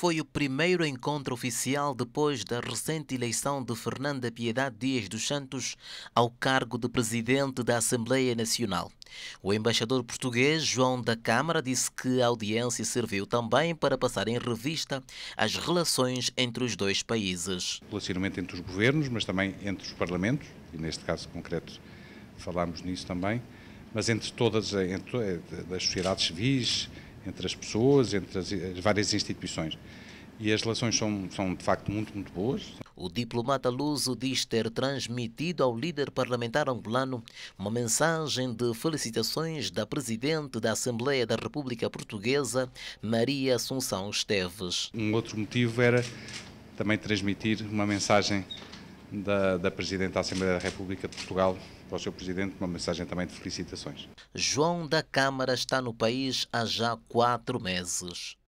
foi o primeiro encontro oficial depois da recente eleição de Fernanda Piedade Dias dos Santos ao cargo de presidente da Assembleia Nacional. O embaixador português João da Câmara disse que a audiência serviu também para passar em revista as relações entre os dois países. Relacionamento entre os governos, mas também entre os parlamentos, e neste caso concreto falámos nisso também, mas entre todas, entre, eh, das sociedades civis, entre as pessoas, entre as, as várias instituições. E as relações são, são de facto muito, muito boas. O diplomata luso diz ter transmitido ao líder parlamentar angolano uma mensagem de felicitações da presidente da Assembleia da República Portuguesa, Maria Assunção Esteves. Um outro motivo era também transmitir uma mensagem da, da Presidente da Assembleia da República de Portugal para o seu Presidente, uma mensagem também de felicitações. João da Câmara está no país há já quatro meses.